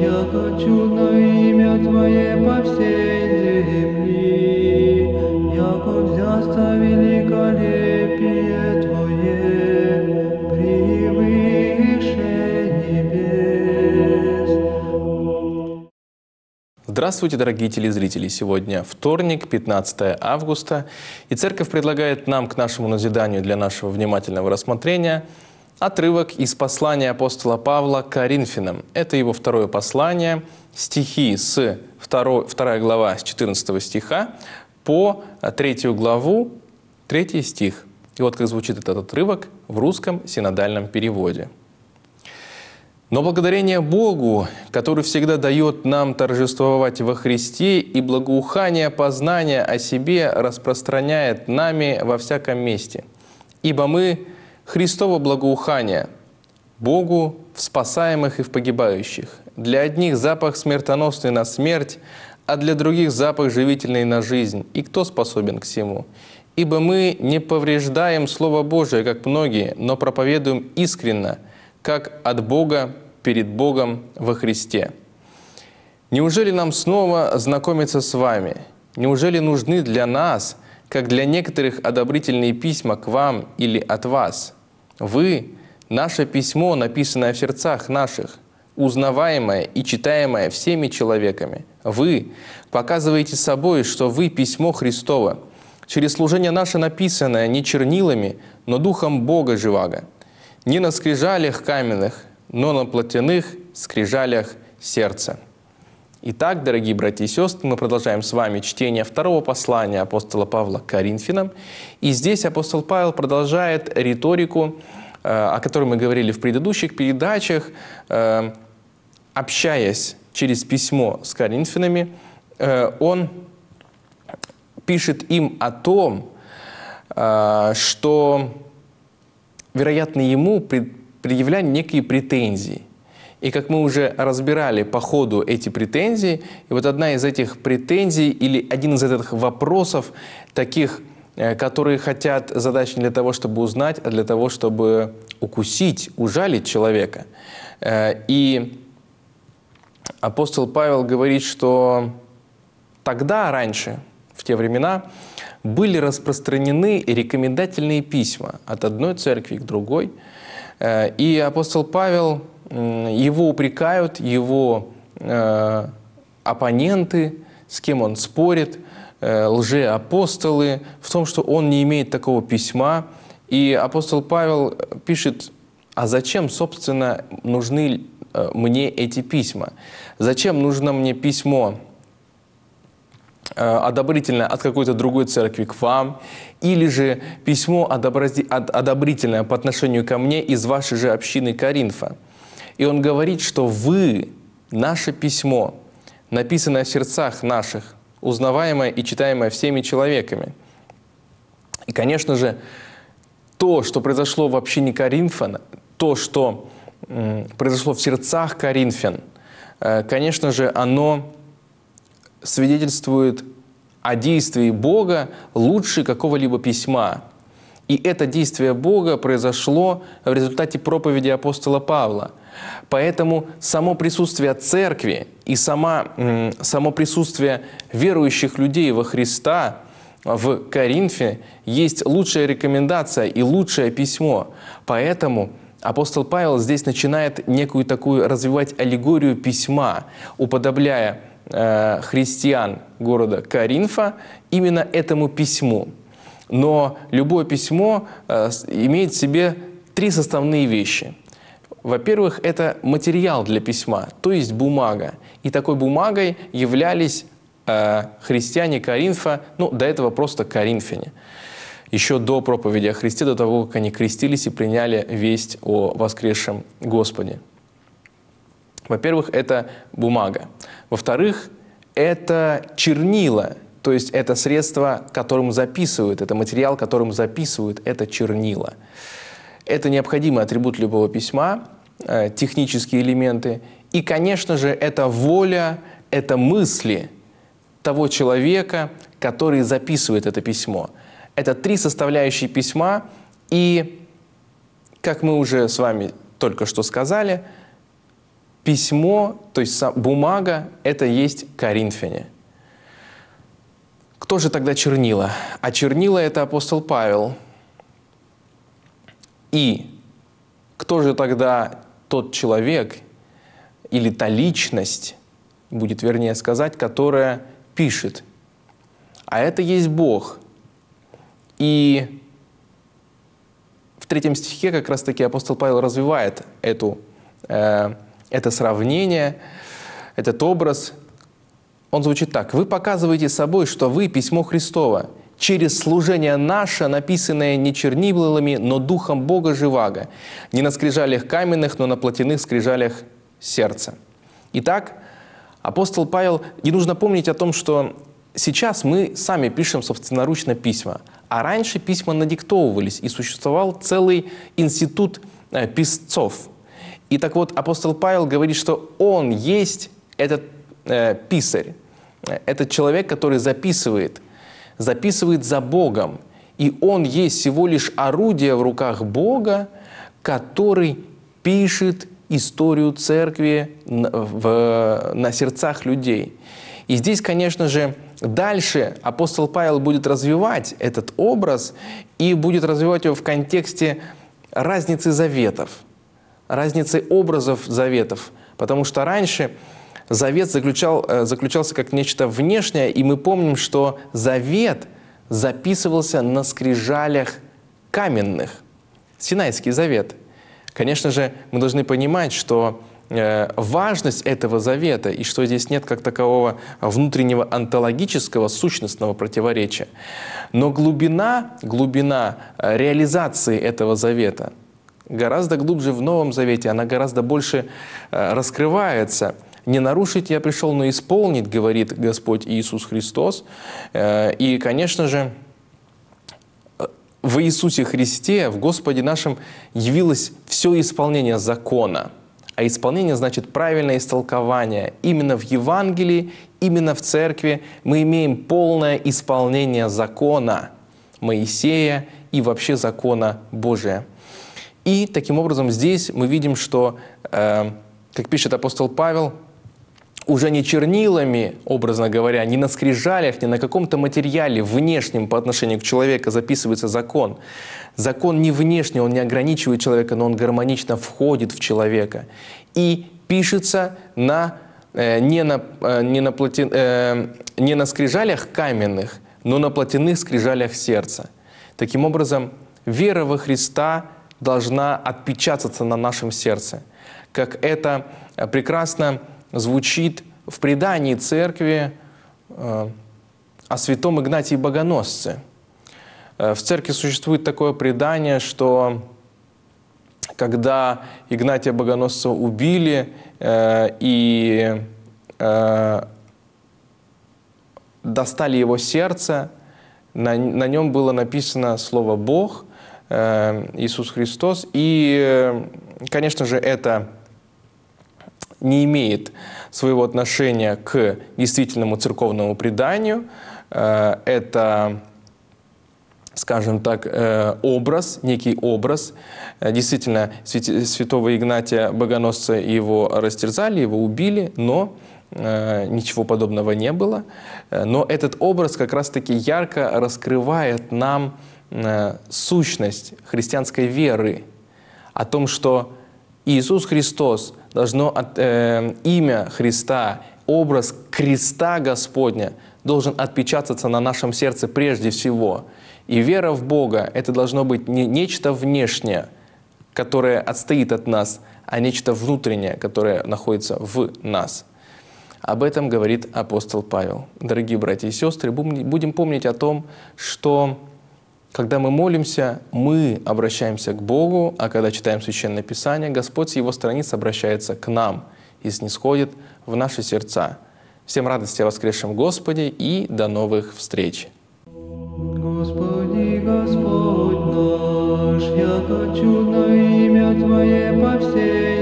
я хочу на имя Твое по всей земли, яко взяста великолепие Твое, превыше небес. Здравствуйте, дорогие телезрители! Сегодня вторник, 15 августа, и Церковь предлагает нам к нашему назиданию для нашего внимательного рассмотрения – Отрывок из послания апостола Павла к Коринфянам. Это его второе послание, стихи с 2, 2 глава с 14 стиха по 3 главу, 3 стих. И вот как звучит этот отрывок в русском синодальном переводе. Но благодарение Богу, который всегда дает нам торжествовать во Христе и благоухание познания о себе распространяет нами во всяком месте. Ибо мы Христово благоухание Богу в спасаемых и в погибающих. Для одних запах смертоносный на смерть, а для других запах живительный на жизнь. И кто способен к всему? Ибо мы не повреждаем Слово Божие, как многие, но проповедуем искренно, как от Бога перед Богом во Христе. Неужели нам снова знакомиться с вами? Неужели нужны для нас, как для некоторых, одобрительные письма к вам или от вас? Вы – наше письмо, написанное в сердцах наших, узнаваемое и читаемое всеми человеками. Вы показываете собой, что вы – письмо Христово, через служение наше написанное не чернилами, но Духом Бога живаго, не на скрижалях каменных, но на плотяных скрижалях сердца». Итак, дорогие братья и сестры, мы продолжаем с вами чтение второго послания апостола Павла к Коринфянам. И здесь апостол Павел продолжает риторику, э, о которой мы говорили в предыдущих передачах, э, общаясь через письмо с Коринфянами, э, он пишет им о том, что, вероятно, ему предъявляли некие претензии – и как мы уже разбирали по ходу эти претензии, и вот одна из этих претензий или один из этих вопросов, таких, э, которые хотят задачи не для того, чтобы узнать, а для того, чтобы укусить, ужалить человека. Э, и апостол Павел говорит, что тогда, раньше, в те времена, были распространены рекомендательные письма от одной церкви к другой. Э, и апостол Павел его упрекают, его э, оппоненты, с кем он спорит, э, лжеапостолы, в том, что он не имеет такого письма. И апостол Павел пишет, а зачем, собственно, нужны э, мне эти письма? Зачем нужно мне письмо э, одобрительное от какой-то другой церкви к вам, или же письмо одобрительное по отношению ко мне из вашей же общины Коринфа? И он говорит, что вы, наше письмо, написанное в сердцах наших, узнаваемое и читаемое всеми человеками. И, конечно же, то, что произошло в общине Коринфян, то, что произошло в сердцах Коринфян, э, конечно же, оно свидетельствует о действии Бога лучше какого-либо письма. И это действие Бога произошло в результате проповеди апостола Павла – Поэтому само присутствие церкви и сама, само присутствие верующих людей во Христа а, в Коринфе есть лучшая рекомендация и лучшее письмо. Поэтому апостол Павел здесь начинает некую такую развивать аллегорию письма, уподобляя э, христиан города Коринфа именно этому письму. Но любое письмо э, имеет в себе три составные вещи – во-первых, это материал для письма, то есть бумага. И такой бумагой являлись э, христиане Коринфа, ну, до этого просто коринфяне. Еще до проповеди о Христе, до того, как они крестились и приняли весть о воскресшем Господе. Во-первых, это бумага. Во-вторых, это чернила, то есть это средство, которым записывают, это материал, которым записывают, это чернила. Это необходимый атрибут любого письма, Э, технические элементы. И, конечно же, это воля, это мысли того человека, который записывает это письмо. Это три составляющие письма, и, как мы уже с вами только что сказали, письмо, то есть бумага, это есть коринфяне. Кто же тогда чернила? А чернила – это апостол Павел. И кто же тогда тот человек или та личность, будет вернее сказать, которая пишет. А это есть Бог. И в третьем стихе как раз-таки апостол Павел развивает эту, э, это сравнение, этот образ. Он звучит так. «Вы показываете собой, что вы – письмо Христово, через служение наше, написанное не чернилами, но духом Бога живаго, не на скрижалях каменных, но на плотяных скрижалях сердца». Итак, апостол Павел, не нужно помнить о том, что сейчас мы сами пишем собственноручно письма, а раньше письма надиктовывались, и существовал целый институт э, писцов. И так вот, апостол Павел говорит, что он есть этот э, писарь, э, этот человек, который записывает – записывает за Богом, и он есть всего лишь орудие в руках Бога, который пишет историю церкви на, в, на сердцах людей. И здесь, конечно же, дальше апостол Павел будет развивать этот образ и будет развивать его в контексте разницы заветов, разницы образов заветов. Потому что раньше завет заключал, э, заключался как нечто внешнее, и мы помним, что завет записывался на скрижалях каменных. Синайский завет. Конечно же, мы должны понимать, что э, важность этого завета и что здесь нет как такового внутреннего онтологического сущностного противоречия. Но глубина, глубина э, реализации этого завета гораздо глубже в Новом Завете, она гораздо больше раскрывается – не нарушить я пришел, но исполнить, говорит Господь Иисус Христос. Э, и, конечно же, в Иисусе Христе, в Господе нашем, явилось все исполнение закона. А исполнение значит правильное истолкование. Именно в Евангелии, именно в церкви мы имеем полное исполнение закона Моисея и вообще закона Божия. И таким образом здесь мы видим, что, э, как пишет апостол Павел, уже не чернилами, образно говоря, не на скрижалях, не на каком-то материале внешнем по отношению к человеку записывается закон. Закон не внешний, он не ограничивает человека, но он гармонично входит в человека и пишется на, э, не, на, э, не, на плати, э, не на скрижалях каменных, но на плотяных скрижалях сердца. Таким образом, вера во Христа должна отпечататься на нашем сердце. Как это э, прекрасно звучит в предании церкви э, о святом Игнатии Богоносце. Э, в церкви существует такое предание, что когда Игнатия Богоносца убили, э, и достали его сердце, на, на нем было написано слово «Бог», Иисус Христос. И, конечно же, это не имеет своего отношения к действительному церковному преданию. Э, это, скажем так, э, образ, некий образ. Э, действительно, святого Игнатия Богоносца его растерзали, его убили, но ничего подобного не было. Но этот образ как раз-таки ярко раскрывает нам сущность христианской веры, о том, что Иисус Христос должно от, э, имя Христа, образ креста Господня должен отпечататься на нашем сердце прежде всего. И вера в Бога – это должно быть не нечто внешнее, которое отстоит от нас, а нечто внутреннее, которое находится в нас. Об этом говорит апостол Павел. Дорогие братья и сестры, будем помнить о том, что когда мы молимся, мы обращаемся к Богу, а когда читаем Священное Писание, Господь с Его страниц обращается к нам и снисходит в наши сердца. Всем радости о воскресшем Господе и до новых встреч! Господи, Господь наш, я хочу на имя Твое по всей